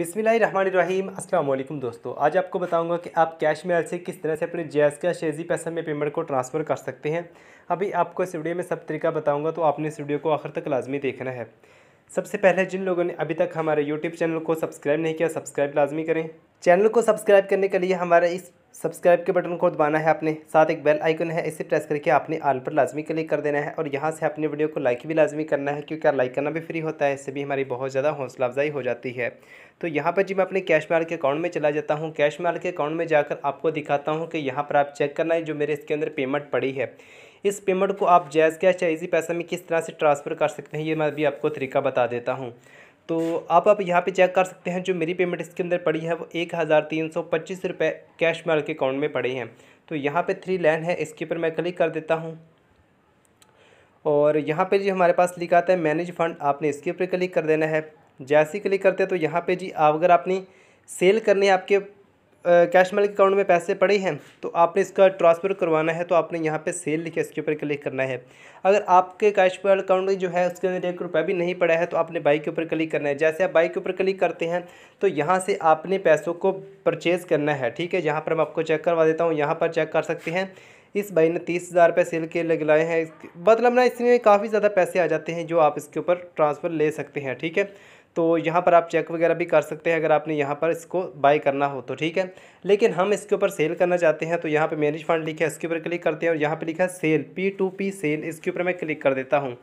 अस्सलाम वालेकुम दोस्तों आज आपको बताऊंगा कि आप कैश मेल से किस तरह से अपने जैस का शेजी पैसा में पेमेंट को ट्रांसफ़र कर सकते हैं अभी आपको इस वीडियो में सब तरीका बताऊंगा तो आपने इस वीडियो को आखिर तक लाजमी देखना है सबसे पहले जिन लोगों ने अभी तक हमारे यूट्यूब चैनल को सब्सक्राइब नहीं किया सब्सक्राइब लाजमी करें चैनल को सब्सक्राइब करने के लिए हमारा इस सब्सक्राइब के बटन को दबाना है आपने साथ एक बेल आइकन है इसे प्रेस करके आपने आल पर लाजमी क्लिक कर देना है और यहाँ से अपनी वीडियो को लाइक भी लाजमी करना है क्योंकि लाइक करना भी फ्री होता है इससे भी हमारी बहुत ज़्यादा हौसला अफजाई हो जाती है तो यहाँ पर जी मैं अपने कैश माल के अकाउंट में चला जाता हूँ कैश माल के अकाउंट में जाकर आपको दिखाता हूँ कि यहाँ पर आप चेक करना है जो मेरे इसके अंदर पेमेंट पड़ी है इस पेमेंट को आप जैज़ कैश या इजी पैसा में किस तरह से ट्रांसफ़र कर सकते हैं ये मैं अभी आपको तरीका बता देता हूँ तो आप आप यहाँ पे चेक कर सकते हैं जो मेरी पेमेंट इसके अंदर पड़ी है वो एक हज़ार तीन सौ पच्चीस रुपये कैश माल के अकाउंट में पड़े हैं तो यहाँ पे थ्री लाइन है इसके ऊपर मैं क्लिक कर देता हूँ और यहाँ पे जी हमारे पास लिखा आता है मैनेज फंड आपने इसके ऊपर क्लिक कर देना है जैसे ही क्लिक करते हैं तो यहाँ पर जी अगर आपने सेल करनी है आपके कैश के अकाउंट में पैसे पड़े हैं तो आपने इसका ट्रांसफ़र करवाना है तो आपने यहाँ पे सेल लिखे इसके ऊपर क्लिक करना है अगर आपके कैश कैशमेल अकाउंट में जो है उसके अंदर एक रुपया भी नहीं पड़ा है तो आपने बाइक के ऊपर क्लिक करना है जैसे आप बाइक के ऊपर क्लिक करते हैं तो यहाँ से आपने पैसों को परचेज़ करना है ठीक है यहाँ पर मैं आपको चेक करवा देता हूँ यहाँ पर चेक कर सकते हैं इस भाई ने तीस हज़ार रुपये सेल के लगलाए हैं मतलब ना इसमें काफ़ी ज़्यादा पैसे आ जाते हैं जो आप इसके ऊपर ट्रांसफ़र ले सकते हैं ठीक है तो यहाँ पर आप चेक वगैरह भी कर सकते हैं अगर आपने यहाँ पर इसको बाय करना हो तो ठीक है लेकिन हम इसके ऊपर सेल करना चाहते हैं तो यहाँ पर मैनेज फंड लिखे इसके ऊपर क्लिक करते हैं और यहाँ पर लिखा है sell P two P sell इसके ऊपर मैं क्लिक कर देता हूँ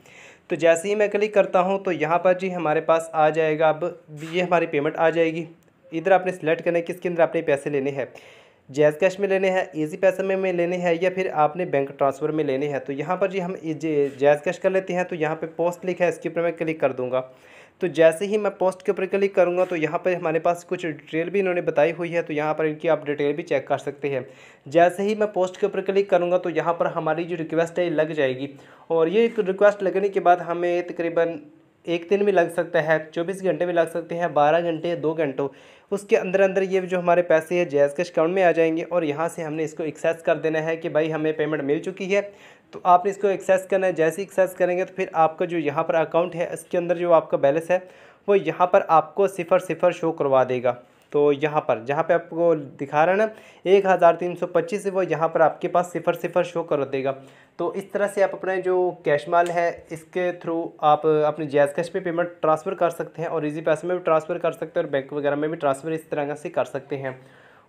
तो जैसे ही मैं क्लिक करता हूँ तो यहाँ पर जी हमारे पास आ जाएगा अब ये हमारी पेमेंट आ जाएगी इधर आपने सेलेक्ट करना है किसके अंदर आपने पैसे लेने हैं जैज़ कैश में लेने हैं ईजी पैसे में, में लेने हैं या फिर आपने बैंक ट्रांसफ़र में लेने हैं तो यहाँ पर जी हम जैज़ कैश कर लेते हैं तो यहाँ पर पोस्ट लिखा है इसके ऊपर मैं क्लिक कर दूँगा तो जैसे ही मैं पोस्ट के ऊपर क्लिक करूँगा तो यहाँ पर हमारे पास कुछ डिटेल भी इन्होंने बताई हुई है तो यहाँ पर इनकी आप डिटेल भी चेक कर सकते हैं जैसे ही मैं पोस्ट के ऊपर क्लिक करूँगा तो यहाँ पर हमारी जो रिक्वेस्ट है लग जाएगी और ये रिक्वेस्ट लगने के बाद हमें तकरीबन एक दिन भी लग सकता है चौबीस घंटे भी लग सकते हैं बारह घंटे या दो घंटों उसके अंदर अंदर ये जो हमारे पैसे हैं जैज़ कैश अकाउंट में आ जाएंगे और यहाँ से हमने इसको एक्सेस कर देना है कि भाई हमें पेमेंट मिल चुकी है तो आपने इसको एक्सेस करना है जैसे एक्सेस करेंगे तो फिर आपका जो यहाँ पर अकाउंट है इसके अंदर जो आपका बैलेंस है वो यहाँ पर आपको सिफ़र सिफ़र शो करवा देगा तो यहाँ पर जहाँ पे आपको दिखा रहा है ना एक हज़ार तीन सौ पच्चीस वो यहाँ पर आपके पास सिफर सिफर शो कर देगा तो इस तरह से आप अपने जो कैश माल है इसके थ्रू आप अपने जैज़ कैश में पेमेंट ट्रांसफ़र कर सकते हैं और इजी पैसे में भी ट्रांसफ़र कर सकते हैं और बैंक वगैरह में भी ट्रांसफ़र इस तरह से कर सकते हैं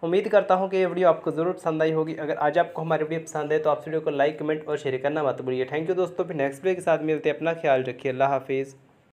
उम्मीद करता हूँ कि ये वीडियो आपको ज़रूर पसंद आई होगी अगर आज आपको हमारी वीडियो पसंद है तो आप वीडियो को लाइक कमेंट और शेयर करना मत भूलिए थैंक यू दोस्तों फिर नेक्स्ट वीडियो के साथ मिलते हैं अपना ख्याल रखिए अल्लाह हाफिज़